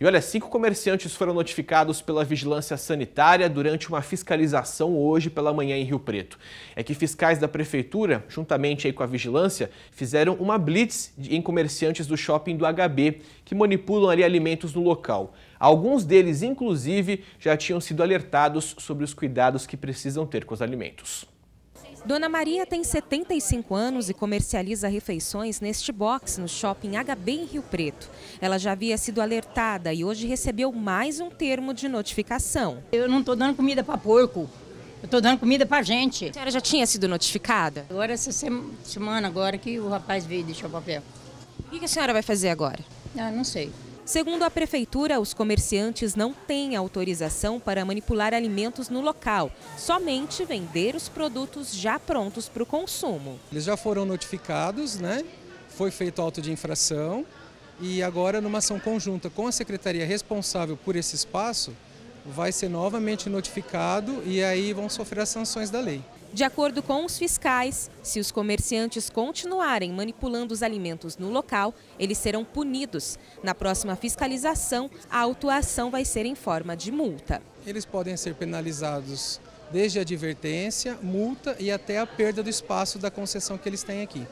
E olha, cinco comerciantes foram notificados pela vigilância sanitária durante uma fiscalização hoje pela manhã em Rio Preto. É que fiscais da prefeitura, juntamente com a vigilância, fizeram uma blitz em comerciantes do shopping do HB, que manipulam ali alimentos no local. Alguns deles, inclusive, já tinham sido alertados sobre os cuidados que precisam ter com os alimentos. Dona Maria tem 75 anos e comercializa refeições neste box no shopping HB em Rio Preto. Ela já havia sido alertada e hoje recebeu mais um termo de notificação. Eu não estou dando comida para porco. Eu estou dando comida para gente. A senhora já tinha sido notificada? Agora, essa semana agora que o rapaz veio deixou o papel. O que a senhora vai fazer agora? Ah, não sei. Segundo a prefeitura, os comerciantes não têm autorização para manipular alimentos no local, somente vender os produtos já prontos para o consumo. Eles já foram notificados, né? Foi feito auto de infração e agora numa ação conjunta com a secretaria responsável por esse espaço, vai ser novamente notificado e aí vão sofrer as sanções da lei. De acordo com os fiscais, se os comerciantes continuarem manipulando os alimentos no local, eles serão punidos. Na próxima fiscalização, a autuação vai ser em forma de multa. Eles podem ser penalizados desde a advertência, multa e até a perda do espaço da concessão que eles têm aqui.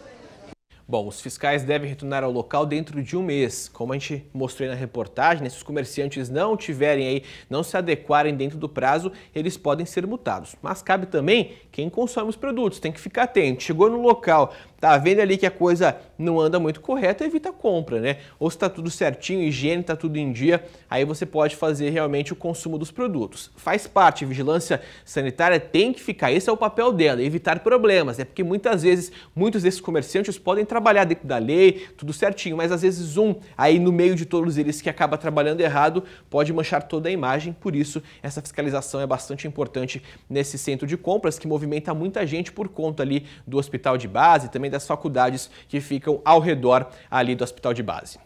Bom, os fiscais devem retornar ao local dentro de um mês. Como a gente mostrou na reportagem, né, se os comerciantes não tiverem aí, não se adequarem dentro do prazo, eles podem ser multados. Mas cabe também quem consome os produtos, tem que ficar atento. Chegou no local, tá vendo ali que a coisa não anda muito correta, evita a compra, né? Ou se tá tudo certinho, higiene tá tudo em dia, aí você pode fazer realmente o consumo dos produtos. Faz parte, vigilância sanitária tem que ficar, esse é o papel dela, evitar problemas, é né? porque muitas vezes muitos desses comerciantes podem trabalhar dentro da lei, tudo certinho, mas às vezes um aí no meio de todos eles que acaba trabalhando errado pode manchar toda a imagem, por isso essa fiscalização é bastante importante nesse centro de compras que movimenta muita gente por conta ali do hospital de base, também também das faculdades que ficam ao redor ali do hospital de base.